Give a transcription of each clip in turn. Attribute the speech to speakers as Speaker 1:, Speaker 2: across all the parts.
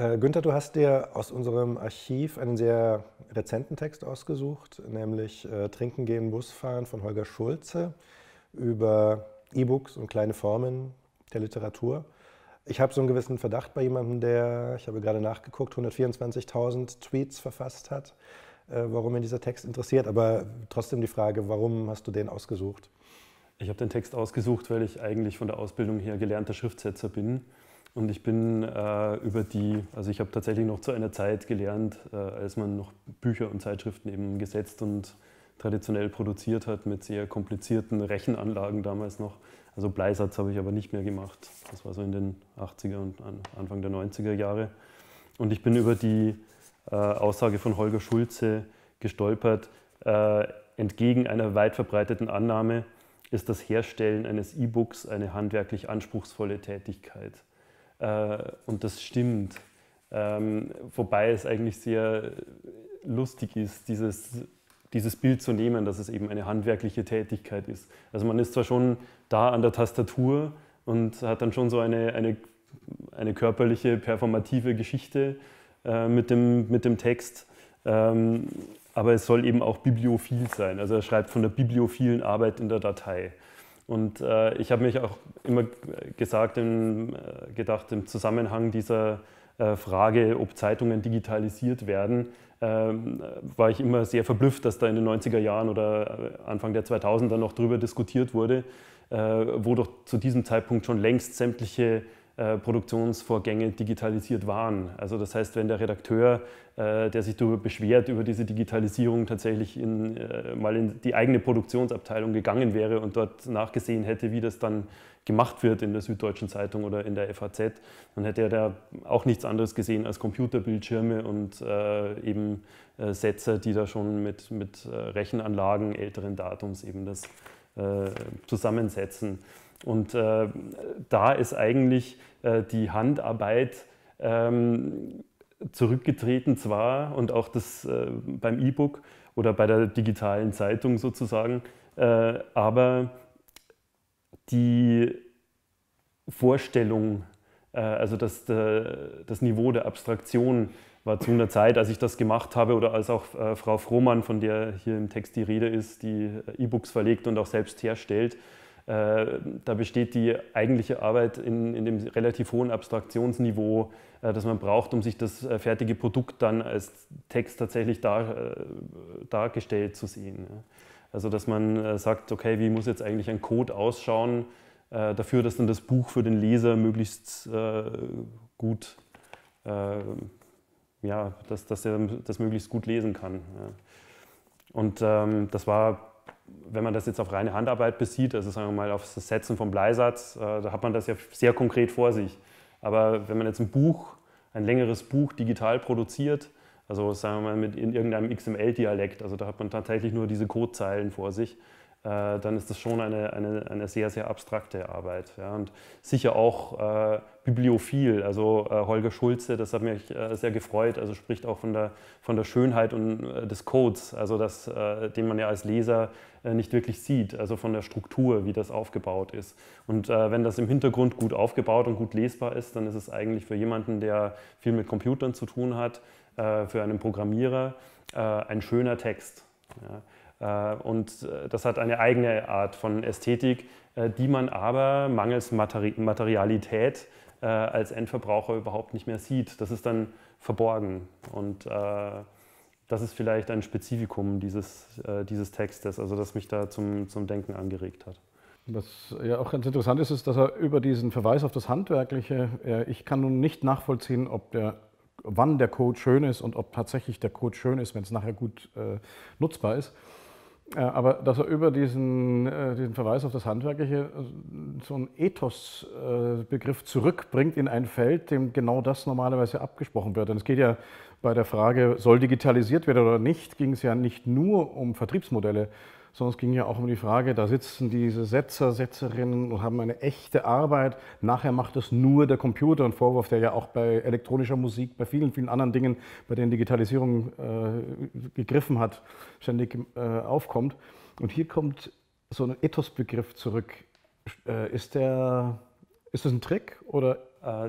Speaker 1: Äh, Günther, du hast
Speaker 2: dir aus unserem Archiv einen sehr rezenten Text ausgesucht, nämlich äh, Trinken gehen, Busfahren von Holger Schulze über E-Books und kleine Formen der Literatur. Ich habe so einen gewissen Verdacht bei jemandem, der, ich habe gerade nachgeguckt, 124.000 Tweets verfasst hat, äh, warum ihn dieser Text interessiert. Aber trotzdem die Frage, warum hast du den ausgesucht?
Speaker 3: Ich habe den Text ausgesucht, weil ich eigentlich von der Ausbildung her gelernter Schriftsetzer bin und ich bin äh, über die, also ich habe tatsächlich noch zu einer Zeit gelernt, äh, als man noch Bücher und Zeitschriften eben gesetzt und traditionell produziert hat mit sehr komplizierten Rechenanlagen damals noch. Also Bleisatz habe ich aber nicht mehr gemacht. Das war so in den 80er und an, Anfang der 90er Jahre. Und ich bin über die äh, Aussage von Holger Schulze gestolpert, äh, entgegen einer weit verbreiteten Annahme ist das Herstellen eines E-Books eine handwerklich anspruchsvolle Tätigkeit. Äh, und das stimmt. Ähm, wobei es eigentlich sehr lustig ist, dieses, dieses Bild zu nehmen, dass es eben eine handwerkliche Tätigkeit ist. Also man ist zwar schon da an der Tastatur und hat dann schon so eine, eine, eine körperliche, performative Geschichte äh, mit, dem, mit dem Text, ähm, aber es soll eben auch bibliophil sein. Also er schreibt von der bibliophilen Arbeit in der Datei. Und äh, ich habe mich auch immer gesagt, im, äh, gedacht, im Zusammenhang dieser äh, Frage, ob Zeitungen digitalisiert werden, ähm, war ich immer sehr verblüfft, dass da in den 90er Jahren oder äh, Anfang der 2000er noch drüber diskutiert wurde, äh, wo doch zu diesem Zeitpunkt schon längst sämtliche äh, Produktionsvorgänge digitalisiert waren. Also das heißt, wenn der Redakteur, äh, der sich darüber beschwert, über diese Digitalisierung tatsächlich in, äh, mal in die eigene Produktionsabteilung gegangen wäre und dort nachgesehen hätte, wie das dann gemacht wird in der Süddeutschen Zeitung oder in der FAZ, dann hätte er da auch nichts anderes gesehen als Computerbildschirme und eben Setzer, die da schon mit, mit Rechenanlagen älteren Datums eben das zusammensetzen. Und äh, da ist eigentlich äh, die Handarbeit ähm, zurückgetreten zwar und auch das äh, beim E-Book oder bei der digitalen Zeitung sozusagen, äh, aber die Vorstellung, äh, also das, äh, das Niveau der Abstraktion war zu einer Zeit, als ich das gemacht habe oder als auch Frau Frohmann, von der hier im Text die Rede ist, die E-Books verlegt und auch selbst herstellt, äh, da besteht die eigentliche Arbeit in, in dem relativ hohen Abstraktionsniveau, äh, das man braucht, um sich das äh, fertige Produkt dann als Text tatsächlich dar, dargestellt zu sehen. Also dass man sagt, okay, wie muss jetzt eigentlich ein Code ausschauen, dafür, dass dann das Buch für den Leser möglichst gut, ja, dass, dass er das möglichst gut lesen kann. Und ähm, das war wenn man das jetzt auf reine Handarbeit besieht, also sagen wir mal auf das Setzen vom Bleisatz, äh, da hat man das ja sehr konkret vor sich. Aber wenn man jetzt ein Buch, ein längeres Buch digital produziert, also sagen wir mal mit in irgendeinem XML-Dialekt, also da hat man tatsächlich nur diese Codezeilen vor sich äh, dann ist das schon eine, eine, eine sehr, sehr abstrakte Arbeit. Ja. Und sicher auch äh, bibliophil, also äh, Holger Schulze, das hat mich äh, sehr gefreut, also spricht auch von der, von der Schönheit und, äh, des Codes, also das, äh, den man ja als Leser nicht wirklich sieht, also von der Struktur, wie das aufgebaut ist. Und wenn das im Hintergrund gut aufgebaut und gut lesbar ist, dann ist es eigentlich für jemanden, der viel mit Computern zu tun hat, für einen Programmierer ein schöner Text. Ja. Äh, und äh, das hat eine eigene Art von Ästhetik, äh, die man aber mangels Materialität als Endverbraucher überhaupt nicht mehr sieht. Das ist dann verborgen. Und das ist vielleicht ein Spezifikum dieses, dieses Textes, also das mich da zum, zum Denken angeregt hat.
Speaker 1: Was ja auch ganz interessant ist, ist, dass er über diesen Verweis auf das Handwerkliche, ich kann nun nicht nachvollziehen, ob der wann der Code schön ist und ob tatsächlich der Code schön ist, wenn es nachher gut äh, nutzbar ist. Äh, aber dass er über diesen, äh, diesen Verweis auf das Handwerkliche äh, so einen Ethos-Begriff zurückbringt in ein Feld, dem genau das normalerweise abgesprochen wird. Denn es geht ja bei der Frage, soll digitalisiert werden oder nicht, ging es ja nicht nur um Vertriebsmodelle, sondern es ging ja auch um die Frage, da sitzen diese Setzer, Setzerinnen und haben eine echte Arbeit. Nachher macht es nur der Computer, ein Vorwurf, der ja auch bei elektronischer Musik, bei vielen, vielen anderen Dingen, bei denen Digitalisierung äh, gegriffen hat, ständig äh, aufkommt. Und hier kommt so ein Ethosbegriff zurück. Äh, ist, der, ist das ein Trick oder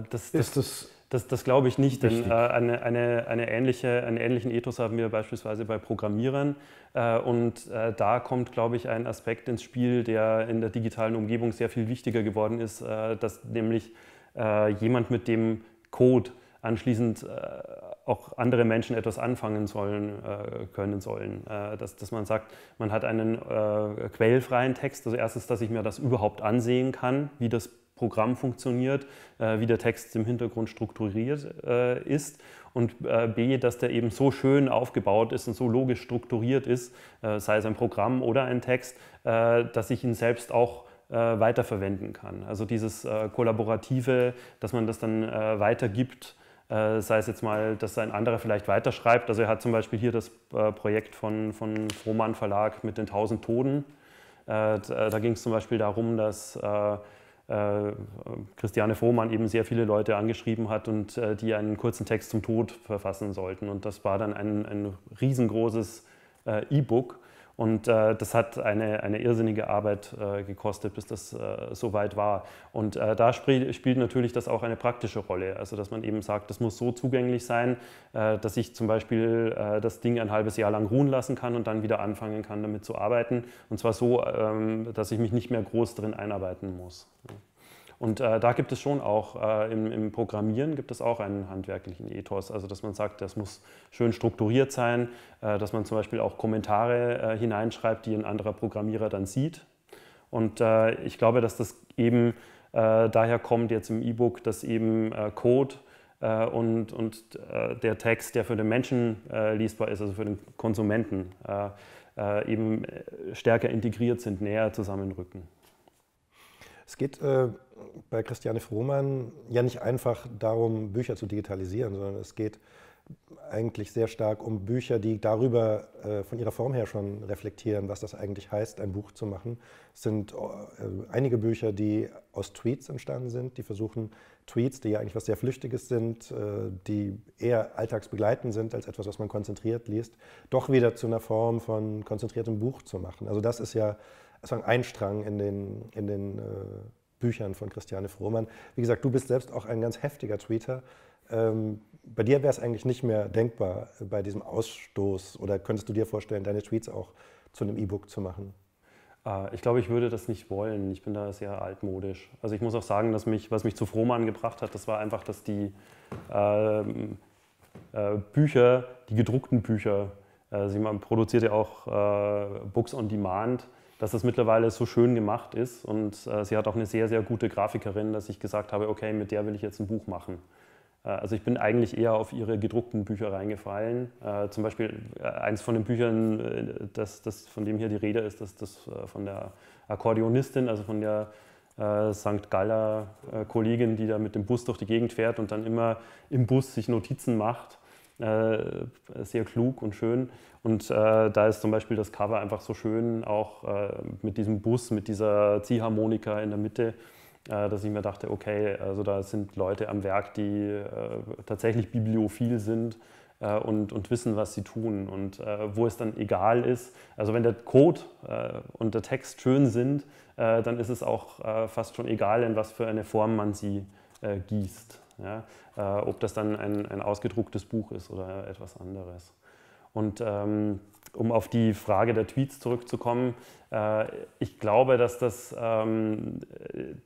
Speaker 1: das, äh, das, ist das
Speaker 3: das, das glaube ich nicht, denn äh, eine, eine, eine ähnliche, einen ähnlichen Ethos haben wir beispielsweise bei Programmierern. Äh, und äh, da kommt, glaube ich, ein Aspekt ins Spiel, der in der digitalen Umgebung sehr viel wichtiger geworden ist, äh, dass nämlich äh, jemand mit dem Code anschließend äh, auch andere Menschen etwas anfangen sollen, können sollen. dass, dass man sagt, man hat einen quellfreien Text. Also erstens, dass ich mir das überhaupt ansehen kann, wie das Programm funktioniert, äh, wie der Text im Hintergrund strukturiert äh, ist und äh, b, dass der eben so schön aufgebaut ist und so logisch strukturiert ist, sei es ein Programm oder ein Text, dass ich ihn selbst auch weiterverwenden kann. Also dieses Kollaborative, dass man das dann weitergibt, sei es jetzt mal, dass ein anderer vielleicht weiterschreibt. Also er hat zum Beispiel hier das Projekt von, von Frohmann Verlag mit den 1000 Toten. Da ging es zum Beispiel darum, dass äh, Christiane Frohmann eben sehr viele Leute angeschrieben hat und äh, die einen kurzen Text zum Tod verfassen sollten. Und das war dann ein, ein riesengroßes äh, E-Book und äh, das hat eine, eine irrsinnige Arbeit äh, gekostet, bis das äh, so weit war. Und äh, da spiel, spielt natürlich das auch eine praktische Rolle. Also, dass man eben sagt, das muss so zugänglich sein, äh, dass ich zum Beispiel äh, das Ding ein halbes Jahr lang ruhen lassen kann und dann wieder anfangen kann, damit zu arbeiten. Und zwar so, ähm, dass ich mich nicht mehr groß drin einarbeiten muss. Ja. Und äh, da gibt es schon auch äh, im, im, Programmieren gibt es auch einen handwerklichen Ethos, also dass man sagt, das muss schön strukturiert sein, äh, dass man zum Beispiel auch Kommentare äh, hineinschreibt, die ein anderer Programmierer dann sieht. Und äh, ich glaube, dass das eben äh, daher kommt jetzt im E-Book, dass eben Code und, und der Text, der für den Menschen lesbar ist, also für den Konsumenten, eben stärker integriert sind, näher zusammenrücken.
Speaker 2: Es geht bei Christiane Frohmann ja nicht einfach darum, Bücher zu digitalisieren, sondern es geht eigentlich sehr stark um Bücher, die darüber äh, von ihrer Form her schon reflektieren, was das eigentlich heißt, ein Buch zu machen. Es sind äh, einige Bücher, die aus Tweets entstanden sind, die versuchen, Tweets, die ja eigentlich was sehr Flüchtiges sind, äh, die eher alltagsbegleitend sind als etwas, was man konzentriert liest, doch wieder zu einer Form von konzentriertem Buch zu machen. Also das ist ja ein Strang in den, in den äh, Büchern von Christiane Frohmann. Wie gesagt, du bist selbst auch ein ganz heftiger Tweeter. Ähm, bei dir wäre es eigentlich nicht mehr denkbar äh, bei diesem Ausstoß oder könntest du dir vorstellen, deine Tweets auch zu einem E-Book zu machen?
Speaker 3: Ah, ich glaube, ich würde das nicht wollen. Ich bin da sehr altmodisch. Also ich muss auch sagen, dass mich, was mich zu Frohmann gebracht hat, das war einfach, dass die ähm, äh, Bücher, die gedruckten Bücher, äh, sie man produziert auch äh, Books on Demand, dass das mittlerweile so schön gemacht ist. Und äh, sie hat auch eine sehr, sehr gute Grafikerin, dass ich gesagt habe, okay, mit der will ich jetzt ein Buch machen. Äh, also ich bin eigentlich eher auf ihre gedruckten Bücher reingefallen. Äh, zum Beispiel äh, eins von den Büchern, äh, das, das, von dem hier die Rede ist, das, das äh, von der Akkordeonistin, also von der St. Galler Kollegin, die da mit dem Bus durch die Gegend fährt und dann immer im Bus sich Notizen macht äh, sehr klug und schön. Und äh, da ist zum Beispiel das Cover einfach so schön, auch äh, mit diesem Bus, mit dieser Ziehharmonika in der Mitte, äh, dass ich mir dachte, okay, also da sind Leute am Werk, die äh, tatsächlich bibliophil sind. Äh, und, und wissen, was sie tun und wo es dann egal ist. Also wenn der Code und der Text schön sind, dann ist es auch fast schon egal, in was für eine Form man sie gießt. Ja? Äh, ob das dann ein, ein ausgedrucktes Buch ist oder etwas anderes. Und ähm, um auf die Frage der Tweets zurückzukommen, äh, ich glaube, dass das ähm,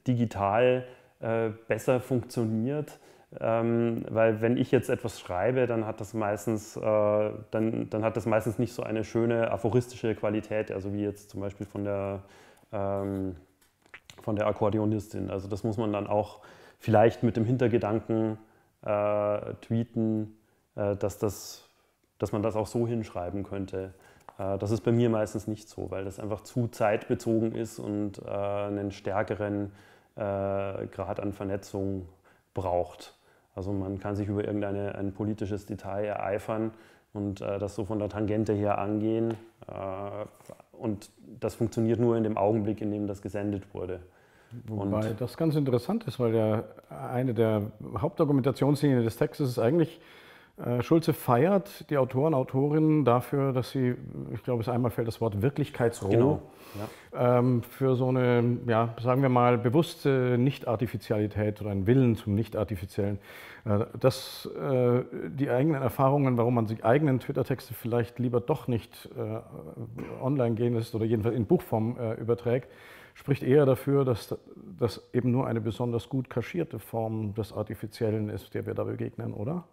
Speaker 3: digital äh, besser funktioniert, ähm, weil wenn ich jetzt etwas schreibe, dann hat das meistens, äh, dann, dann hat das meistens nicht so eine schöne aphoristische Qualität, also wie jetzt zum Beispiel von der, ähm, von der Akkordeonistin. Also das muss man dann auch vielleicht mit dem Hintergedanken äh, tweeten, äh, dass, das, dass man das auch so hinschreiben könnte. Äh, das ist bei mir meistens nicht so, weil das einfach zu zeitbezogen ist und äh, einen stärkeren äh, Grad an Vernetzung braucht. Also man kann sich über irgendein ein politisches Detail ereifern und äh, das so von der Tangente her angehen. und das funktioniert nur in dem Augenblick, in dem das gesendet wurde. Wobei und
Speaker 1: das ganz interessant ist, weil der, eine der Hauptargumentationslinien des Textes ist eigentlich, äh, Schulze feiert die Autoren, Autorinnen dafür, dass sie, ich glaube, es einmal fällt das Wort Wirklichkeitsroh, genau. ja. ähm, für so eine, ja, sagen wir mal, bewusste Nichtartifizialität oder einen Willen zum Nichtartifiziellen, äh, dass äh, die eigenen Erfahrungen, warum man sich eigenen Twitter-Texte vielleicht lieber doch nicht äh, online gehen lässt oder jedenfalls in Buchform äh, überträgt, spricht eher dafür, dass das eben nur eine besonders gut kaschierte Form des Artifiziellen ist, der wir da begegnen, oder?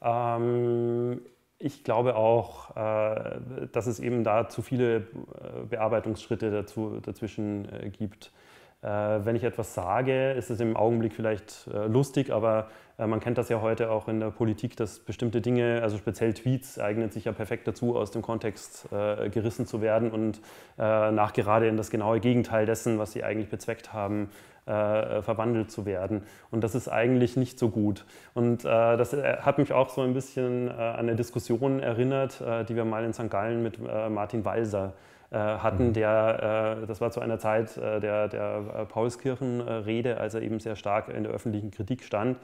Speaker 3: Ähm, ich glaube auch, äh, dass es eben da zu viele äh, Bearbeitungsschritte dazu, dazwischen äh, gibt. Äh, wenn ich etwas sage, ist es im Augenblick vielleicht äh, lustig, aber äh, man kennt das ja heute auch in der Politik, dass bestimmte Dinge, also speziell Tweets, eignen sich ja perfekt dazu, aus dem Kontext gerissen zu werden und nachgerade in das genaue Gegenteil dessen, was sie eigentlich bezweckt haben, verwandelt zu werden. Und das ist eigentlich nicht so gut. Und äh, das hat mich auch so ein bisschen äh, an eine Diskussion erinnert, äh, die wir mal in St. Gallen mit Martin Walser äh, hatten, mhm. der, äh, das war zu einer Zeit äh, der, der Paulskirchenrede, als er eben sehr stark in der öffentlichen Kritik stand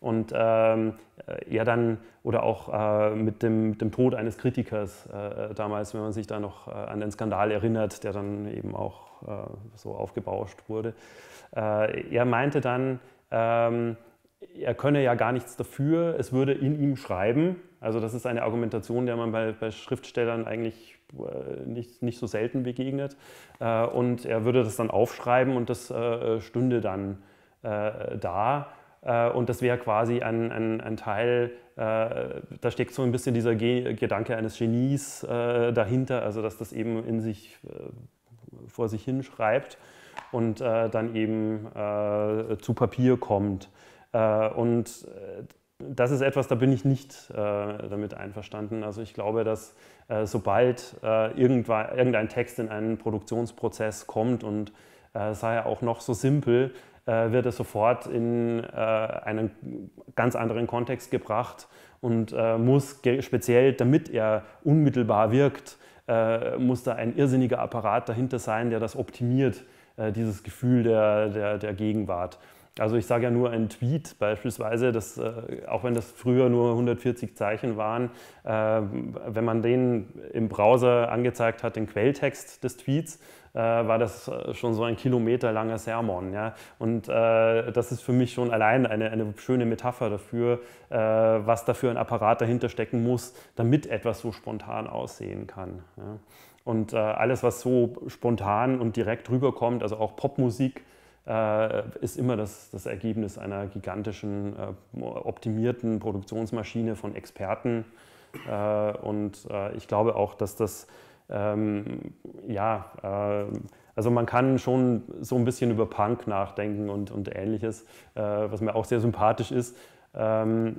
Speaker 3: und ähm, er dann oder auch äh, mit, dem, mit dem Tod eines Kritikers äh, damals, wenn man sich da noch äh, an den Skandal erinnert, der dann eben auch so aufgebauscht wurde. er meinte dann, ähm, er könne ja gar nichts dafür, es würde in ihm schreiben also das ist eine Argumentation, der man bei, bei Schriftstellern eigentlich äh, nicht, nicht so selten begegnet. Äh, und er würde das dann aufschreiben und das äh, stünde dann da. und das wäre quasi ein, ein, ein Teil, da steckt so ein bisschen dieser Ge Gedanke eines Genies dahinter, also dass das eben in sich vor sich hinschreibt und dann eben zu Papier kommt. Und das ist etwas, da bin ich nicht äh, damit einverstanden. Also ich glaube, dass äh, sobald äh, irgendein Text in einen Produktionsprozess kommt und äh, sei er auch noch so simpel, äh, wird er sofort in äh, einen ganz anderen Kontext gebracht und muss speziell, damit er unmittelbar wirkt, muss da ein irrsinniger Apparat dahinter sein, der das optimiert, dieses Gefühl der, der, der Gegenwart. Also ich sage ja nur ein Tweet beispielsweise, dass, äh, auch wenn das früher nur 140 Zeichen waren, äh, wenn man den im Browser angezeigt hat, den Quelltext des Tweets, äh, war das schon so ein kilometerlanger Sermon. Ja? Und das ist für mich schon allein eine, eine schöne Metapher dafür, was dafür ein Apparat dahinter stecken muss, damit etwas so spontan aussehen kann. Ja? Und alles, was so spontan und direkt rüberkommt, also auch Popmusik, äh, ist immer das, das Ergebnis einer gigantischen, äh, optimierten Produktionsmaschine von Experten. Äh, und ich glaube auch, dass das, ähm, ja, also man kann schon so ein bisschen über Punk nachdenken und, und ähnliches, was mir auch sehr sympathisch ist. Ähm,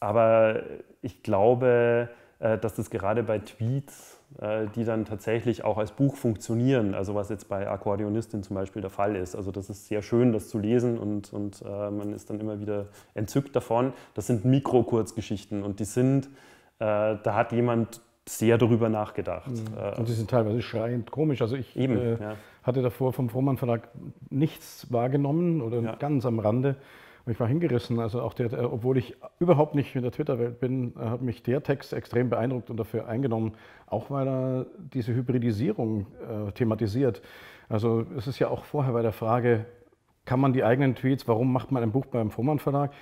Speaker 3: aber ich glaube, äh, dass das gerade bei Tweets, äh, die dann tatsächlich auch als Buch funktionieren, also was jetzt bei Akkordeonistin zum Beispiel der Fall ist. Also das ist sehr schön, das zu lesen und, und äh, man ist dann immer wieder entzückt davon. Das sind Mikrokurzgeschichten und die sind, da hat jemand sehr darüber nachgedacht. Mhm.
Speaker 1: Und die sind teilweise schreiend komisch. Also ich Eben, äh, ja. hatte davor vom Frohmann Verlag nichts wahrgenommen oder ja. ganz am Rande. Und ich war hingerissen. Also auch der, obwohl ich überhaupt nicht in der Twitter-Welt bin, äh, hat mich der Text extrem beeindruckt und dafür eingenommen, auch weil er diese Hybridisierung äh, thematisiert. Also es ist ja auch vorher bei der Frage, kann man die eigenen Tweets, warum macht man ein Buch beim Vormann Verlag?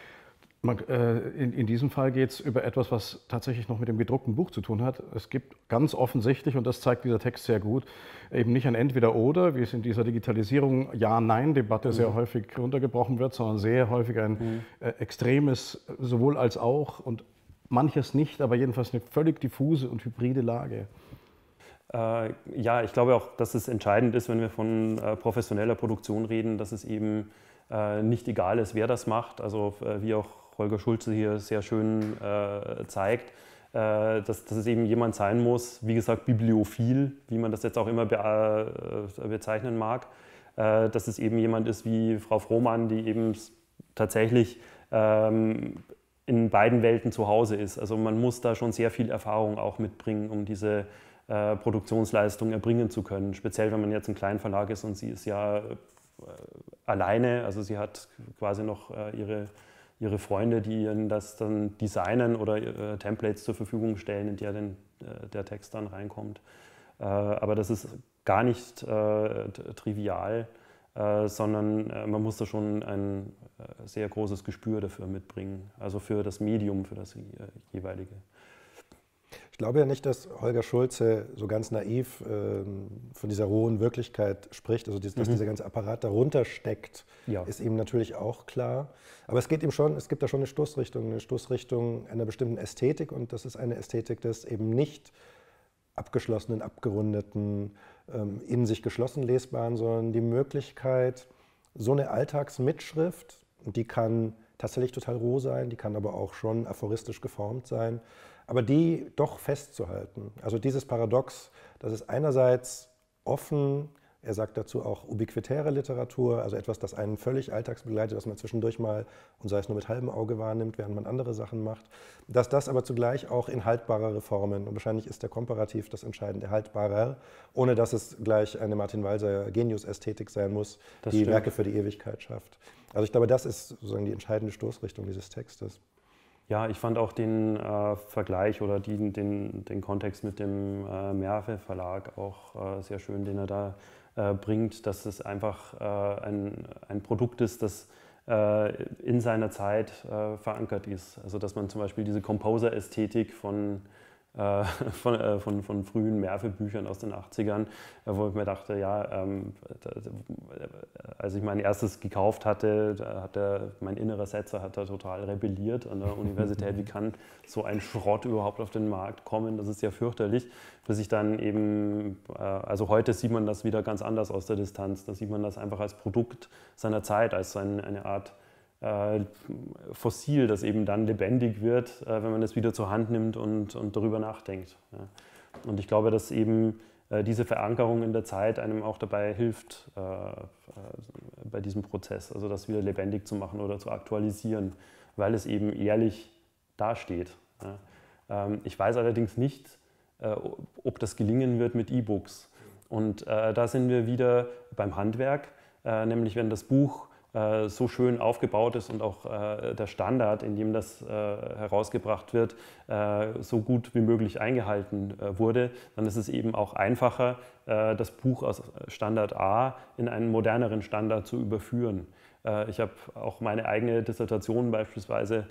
Speaker 1: Man, äh, in, in, diesem Fall geht es über etwas, was tatsächlich noch mit dem gedruckten Buch zu tun hat. Es gibt ganz offensichtlich, und das zeigt dieser Text sehr gut, eben nicht ein Entweder-Oder, wie es in dieser Digitalisierung Ja-Nein-Debatte mhm. sehr häufig runtergebrochen wird, sondern sehr häufig ein mhm. äh, extremes sowohl als auch und manches nicht, aber jedenfalls eine völlig diffuse und hybride Lage.
Speaker 3: Äh, ja, ich glaube auch, dass es entscheidend ist, wenn wir von äh, professioneller Produktion reden, dass es eben äh, nicht egal ist, wer das macht. Also äh, wie auch Holger Schulze hier sehr schön äh, zeigt, äh, dass, dass es eben jemand sein muss, wie gesagt, bibliophil, wie man das jetzt auch immer be äh, bezeichnen mag, äh, dass es eben jemand ist wie Frau Frohmann, die eben tatsächlich ähm, in beiden Welten zu Hause ist. Also man muss da schon sehr viel Erfahrung auch mitbringen, um diese äh, Produktionsleistung erbringen zu können. Speziell, wenn man jetzt ein Kleinverlag ist und sie ist ja äh, alleine, also sie hat quasi noch ihre ihre Freunde, die ihnen das dann designen oder äh, Templates zur Verfügung stellen, in die ja den, äh, der Text dann reinkommt. Äh, aber das ist gar nicht äh, trivial, äh, sondern äh, man muss da schon ein sehr großes Gespür dafür mitbringen, also für das Medium, für das jeweilige.
Speaker 2: Ich glaube ja nicht, dass Holger Schulze so ganz naiv ähm, von dieser rohen Wirklichkeit spricht, also dass, mhm. dieser ganze Apparat darunter steckt, ja. ist ihm natürlich auch klar. Aber es geht ihm schon, es gibt da schon eine Stoßrichtung, eine Stoßrichtung einer bestimmten Ästhetik und das ist eine Ästhetik des eben nicht abgeschlossenen, abgerundeten, ähm, in sich geschlossen lesbaren, sondern die Möglichkeit, so eine Alltagsmitschrift, die kann tatsächlich total roh sein, die kann aber auch schon aphoristisch geformt sein aber die doch festzuhalten. Also dieses Paradox, das ist einerseits offen, er sagt dazu auch ubiquitäre Literatur, also etwas, das einen völlig alltagsbegleitet, was man zwischendurch mal, und sei es nur mit halbem Auge wahrnimmt, während man andere Sachen macht, dass das aber zugleich auch in haltbarere Formen, und wahrscheinlich ist der Komparativ das Entscheidende, haltbarer, ohne dass es gleich eine Martin Walser Genius-Ästhetik sein muss, das die stimmt. Werke für die Ewigkeit schafft. Also ich glaube, das ist sozusagen die entscheidende Stoßrichtung dieses Textes.
Speaker 3: Ja, ich fand auch den äh, Vergleich oder die, den, den Kontext mit dem äh, Merve Verlag auch äh, sehr schön, den er da äh, bringt, dass es einfach äh, ein, ein Produkt ist, das äh, in seiner Zeit verankert ist. Also dass man zum Beispiel diese Composer-Ästhetik von äh, von, äh, von, von frühen Merve-Büchern aus den 80ern, äh, wo ich mir dachte, ja, ähm, als ich mein erstes gekauft hatte, hat der, mein innerer Setzer hat da total rebelliert an der Universität. Wie kann so ein Schrott überhaupt auf den Markt kommen? Das ist ja fürchterlich. Bis ich dann eben, äh, also heute sieht man das wieder ganz anders aus der Distanz. Da sieht man das einfach als Produkt seiner Zeit, als eine, eine Art äh, fossil, das eben dann lebendig wird, äh, wenn man es wieder zur Hand nimmt und, und darüber nachdenkt. Und ich glaube, dass eben äh, diese Verankerung in der Zeit einem auch dabei hilft, bei diesem Prozess, also das wieder lebendig zu machen oder zu aktualisieren, weil es eben ehrlich dasteht. Ähm, ich weiß allerdings nicht, ob das gelingen wird mit E-Books. Und da sind wir wieder beim Handwerk, nämlich wenn das Buch äh, so schön aufgebaut ist und auch äh, der Standard, in dem das äh, herausgebracht wird, so gut wie möglich eingehalten wurde, dann ist es eben auch einfacher, das Buch aus Standard A in einen moderneren Standard zu überführen. ich habe auch meine eigene Dissertation beispielsweise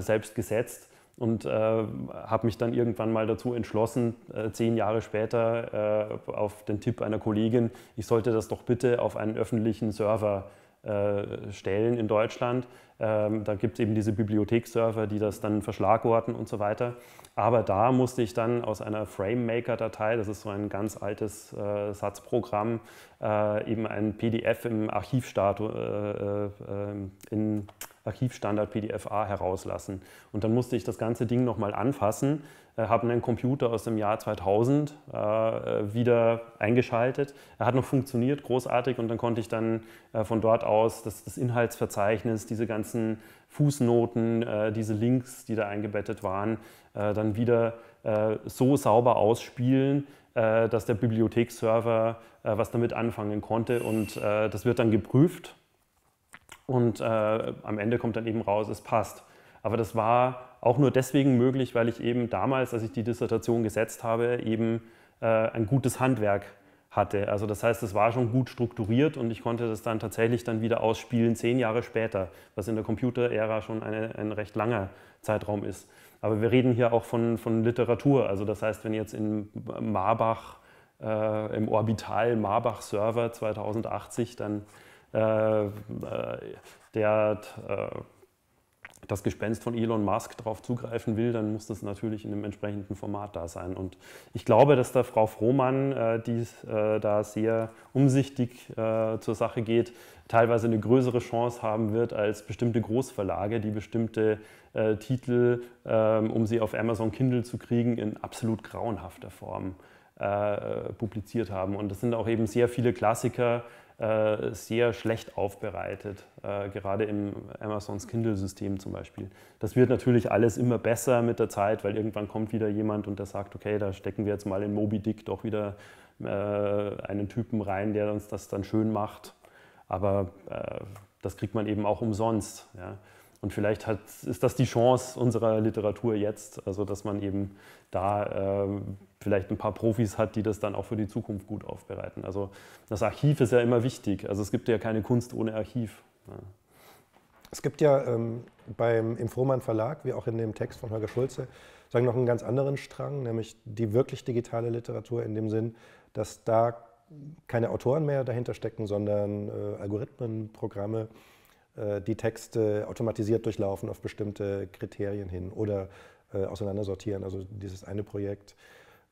Speaker 3: selbst gesetzt und äh, habe mich dann irgendwann mal dazu entschlossen, äh, zehn Jahre später äh, auf den Tipp einer Kollegin, ich sollte das doch bitte auf einen öffentlichen Server äh, stellen in Deutschland. Ähm, da gibt es eben diese Bibliothekserver, die das dann verschlagworten und so weiter. Aber da musste ich dann aus einer FrameMaker-Datei, das ist so ein ganz altes äh, Satzprogramm, äh, eben ein PDF im Archivstatus ähm, in Archivstandard PDFA herauslassen. Und dann musste ich das ganze Ding nochmal anfassen, äh, habe einen Computer aus dem Jahr 2000 äh, wieder eingeschaltet. Er hat noch funktioniert, großartig, und dann konnte ich dann äh, von dort aus das, das, Inhaltsverzeichnis, diese ganzen Fußnoten, äh, diese Links, die da eingebettet waren, äh, dann wieder äh, so sauber ausspielen, dass der Bibliotheksserver was damit anfangen konnte. Und das wird dann geprüft und äh, am Ende kommt dann eben raus, es passt. Aber das war auch nur deswegen möglich, weil ich eben damals, als ich die Dissertation gesetzt habe, eben äh, ein gutes Handwerk hatte. Also das heißt, es war schon gut strukturiert und ich konnte das dann tatsächlich dann wieder ausspielen, zehn Jahre später, was in der Computerära schon eine, ein recht langer Zeitraum ist. Aber wir reden hier auch von, von Literatur. Also das heißt, wenn jetzt in Marbach, äh, im Orbital Marbach Server 2080 dann äh, äh, der äh, das Gespenst von Elon Musk darauf zugreifen will, dann muss das natürlich in einem entsprechenden Format da sein. Und ich glaube, dass da Frau Frohmann, äh, die äh, da sehr umsichtig äh, zur Sache geht, teilweise eine größere Chance haben wird als bestimmte Großverlage, die bestimmte Titel, ähm, um sie auf Amazon Kindle zu kriegen, in absolut grauenhafter Form publiziert haben. Und das sind auch eben sehr viele Klassiker, äh, sehr schlecht aufbereitet, äh, gerade im Amazons Kindle-System zum Beispiel. Das wird natürlich alles immer besser mit der Zeit, weil irgendwann kommt wieder jemand und der sagt, okay, da stecken wir jetzt mal in Moby Dick doch wieder äh, einen Typen rein, der uns das dann schön macht. Aber das kriegt man eben auch umsonst. Ja. Und vielleicht hat, ist das die Chance unserer Literatur jetzt, also dass man eben da äh, vielleicht ein paar Profis hat, die das dann auch für die Zukunft gut aufbereiten. Also das Archiv ist ja immer wichtig. Also es gibt ja keine Kunst ohne Archiv. Ja.
Speaker 2: Es gibt ja ähm, beim, im Frohmann Verlag, wie auch in dem Text von Holger Schulze, sagen noch einen ganz anderen Strang, nämlich die wirklich digitale Literatur in dem Sinn, dass da keine Autoren mehr dahinter stecken, sondern äh, Algorithmen, Programme, äh, die Texte automatisiert durchlaufen auf bestimmte Kriterien hin oder äh, auseinandersortieren. Also dieses eine Projekt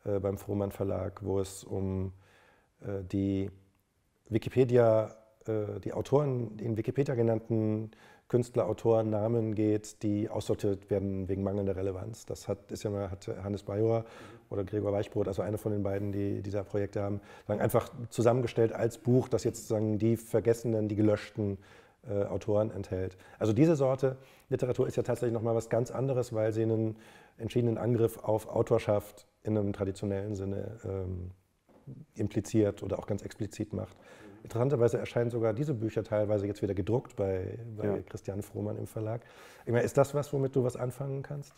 Speaker 2: äh, beim Frohmann Verlag, wo es um die Wikipedia, die Autoren, in Wikipedia genannten Künstler, Autoren, Namen geht, die aussortiert werden wegen mangelnder Relevanz. Das hat, ist ja mal, hat Hannes Bajor oder Gregor Weichbrot, also einer von den beiden, die dieser Projekte haben, einfach zusammengestellt als Buch, das jetzt sozusagen die vergessenen, die gelöschten äh, Autoren enthält. Also diese Sorte Literatur ist ja tatsächlich nochmal was ganz anderes, weil sie einen entschiedenen Angriff auf Autorschaft in einem traditionellen Sinne ähm, impliziert oder auch ganz explizit macht. Interessanterweise erscheinen sogar diese Bücher teilweise jetzt wieder gedruckt bei, bei ja. Christian Frohmann im Verlag. Ich meine, ist das was, womit du was anfangen kannst?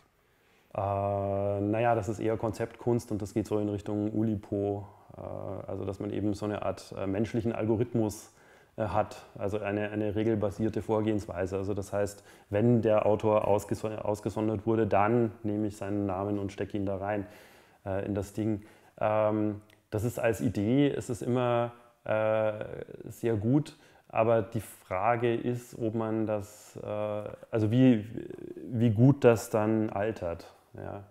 Speaker 3: Äh, naja, das ist eher Konzeptkunst und das geht so in Richtung Ulipo. Äh, also, dass man eben so eine Art äh, menschlichen Algorithmus äh, hat, also eine, eine regelbasierte Vorgehensweise. Also das heißt, wenn der Autor ausgesondert wurde, dann nehme ich seinen Namen und stecke ihn da rein äh, in das Ding. Ähm, das ist als Idee, ist es immer äh, sehr gut, aber die Frage ist, ob man das, äh, also wie, wie gut das dann altert. Ja.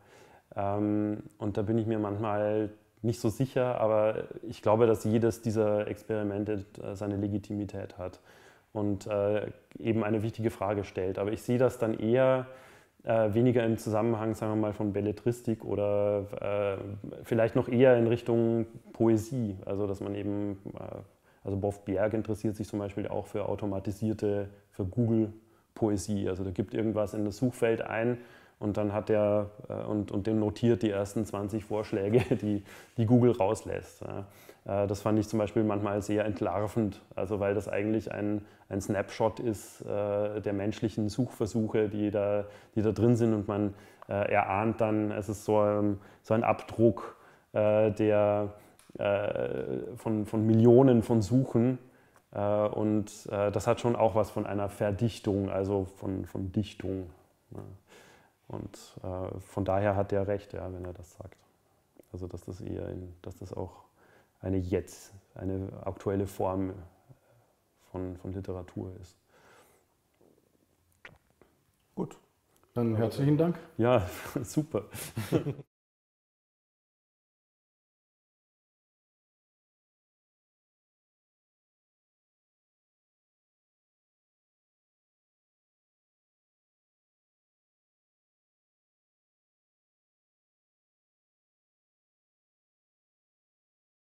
Speaker 3: Ähm, und da bin ich mir manchmal nicht so sicher, aber ich glaube, dass jedes dieser Experimente äh, seine Legitimität hat und äh, eben eine wichtige Frage stellt. Aber ich sehe das dann eher äh, weniger im Zusammenhang, sagen wir mal, von Belletristik oder vielleicht noch eher in Richtung Poesie. Also, dass man eben, also Boff Berg interessiert sich zum Beispiel auch für automatisierte, für Google-Poesie. Also, da gibt irgendwas in das Suchfeld ein und dann hat er äh, und, und dem notiert die ersten 20 Vorschläge, die, die Google rauslässt. Ja. Äh, das fand ich zum Beispiel manchmal sehr entlarvend, also weil das eigentlich ein, ein Snapshot ist äh, der menschlichen Suchversuche, die da, die da drin sind und man äh, erahnt dann, es ist so, so ein Abdruck äh, der, von, von Millionen von Suchen. Und das hat schon auch was von einer Verdichtung, also von, von Dichtung. Ja. Und äh, von daher hat er recht, ja, wenn er das sagt. Also dass das eher, ein, dass das auch eine jetzt, eine aktuelle Form von, von Literatur ist.
Speaker 1: Gut, dann herzlichen Dank.
Speaker 2: Ja, super.